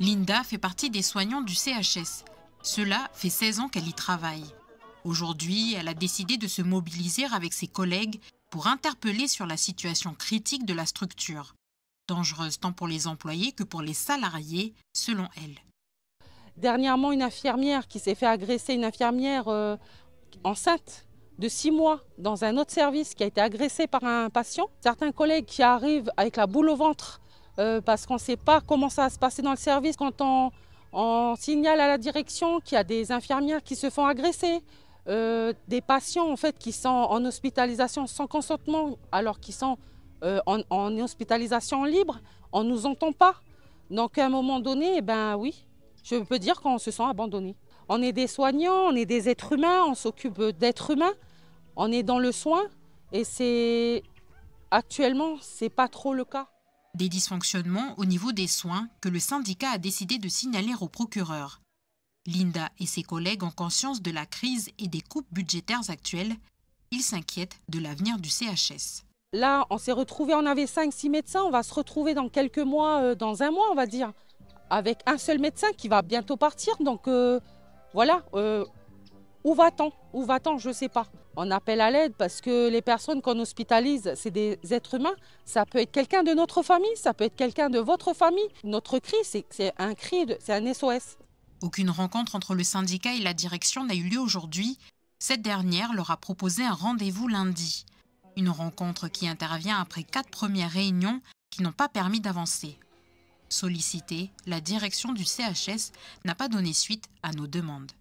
Linda fait partie des soignants du CHS. Cela fait 16 ans qu'elle y travaille. Aujourd'hui, elle a décidé de se mobiliser avec ses collègues pour interpeller sur la situation critique de la structure, dangereuse tant pour les employés que pour les salariés, selon elle. Dernièrement, une infirmière qui s'est fait agresser, une infirmière euh, enceinte de 6 mois dans un autre service qui a été agressée par un patient. Certains collègues qui arrivent avec la boule au ventre euh, parce qu'on ne sait pas comment ça va se passer dans le service quand on, signale à la direction qu'il y a des infirmières qui se font agresser, euh, des patients en fait qui sont en hospitalisation sans consentement alors qu'ils sont euh, en, hospitalisation libre, on ne nous entend pas. Donc à un moment donné, eh ben oui, je peux dire qu'on se sent abandonné. On est des soignants, on est des êtres humains, on s'occupe d'êtres humains, on est dans le soin et c'est actuellement c'est pas trop le cas des dysfonctionnements au niveau des soins que le syndicat a décidé de signaler au procureur. Linda et ses collègues ont conscience de la crise et des coupes budgétaires actuelles. Ils s'inquiètent de l'avenir du CHS. Là, on s'est retrouvés, on avait 5-6 médecins, on va se retrouver dans quelques mois, euh, dans un mois, on va dire, avec un seul médecin qui va bientôt partir. Donc euh, voilà, euh, où va-t-on Où va-t-on Je ne sais pas. On appelle à l'aide parce que les personnes qu'on hospitalise, c'est des êtres humains. Ça peut être quelqu'un de notre famille, ça peut être quelqu'un de votre famille. Notre cri, c'est un cri, c'est un SOS. Aucune rencontre entre le syndicat et la direction n'a eu lieu aujourd'hui. Cette dernière leur a proposé un rendez-vous lundi. Une rencontre qui intervient après quatre premières réunions qui n'ont pas permis d'avancer. Sollicitée, la direction du CHS n'a pas donné suite à nos demandes.